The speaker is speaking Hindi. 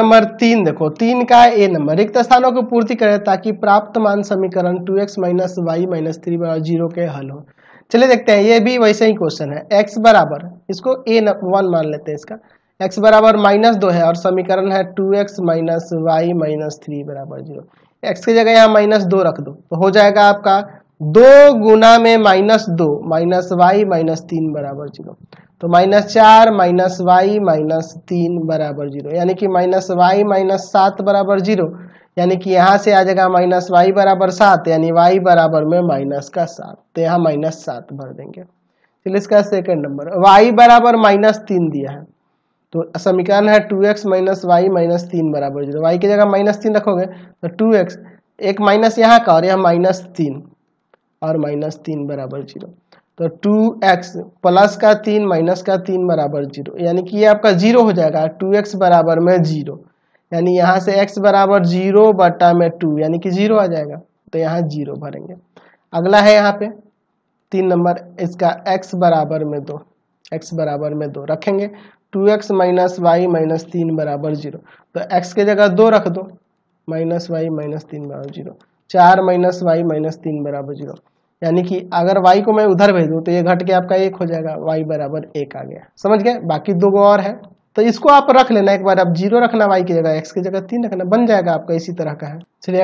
नंबर तीन देखो तीन का है ए नंबर रिक्त स्थानों की पूर्ति करें ताकि प्राप्त मान समीकरण two X minus Y minus three बराबर जीरो के हल हो चलिए देखते हैं ये भी वैसे ही क्वेश्चन है एक्स बराबर इसको ए वन मान लेते हैं इसका एक्स बराबर माइनस दो है और समीकरण है two X minus Y minus three बराबर जीरो एक्स की जगह यहाँ माइनस दो रख दो तो हो जाएगा आपका दो गुना में माइनस दो माइनस वाई माइनस तीन बराबर जीरो तो माइनस चार माइनस वाई माइनस तीन बराबर जीरो यानी कि माइनस वाई माइनस सात बराबर जीरो यानी कि यहाँ से आ जाएगा माइनस वाई बराबर सात यानी वाई बराबर में माइनस का सात तो यहाँ माइनस सात भर देंगे चलिए इसका सेकंड नंबर वाई बराबर माइनस तीन दिया है तो समीकरण है two X minus Y minus तीन बराबर जीरो वाई की जगह माइनस तीन रखोगे तो टू एक्स एक माइनस यहाँ का और यह माइनस तीन और माइनस तीन बराबर जीरो तो टू एक्स प्लस का तीन माइनस का तीन बराबर जीरो यानी कि ये आपका जीरो हो जाएगा टू एक्स बराबर में जीरो यानी यहाँ से एक्स बराबर जीरो बटा में टू यानी कि जीरो आ जाएगा तो यहाँ जीरो भरेंगे अगला है यहाँ पे तीन नंबर इसका एक्स बराबर में दो एक्स बराबर में दो रखेंगे two X minus Y minus तीन बराबर जीरो तो एक्स के जगह दो रख दो माइनस वाई माइनस तीन बराबर जीरो चार माइनस वाई माइनस तीन बराबर जीरो यानी कि अगर वाई को मैं उधर भेज तो ये घट के आपका एक हो जाएगा वाई बराबर एक आ गया समझ गए बाकी दो गो और है तो इसको आप रख लेना एक बार आप जीरो रखना वाई की जगह एक्स की जगह तीन रखना बन जाएगा आपका इसी तरह का है चलिए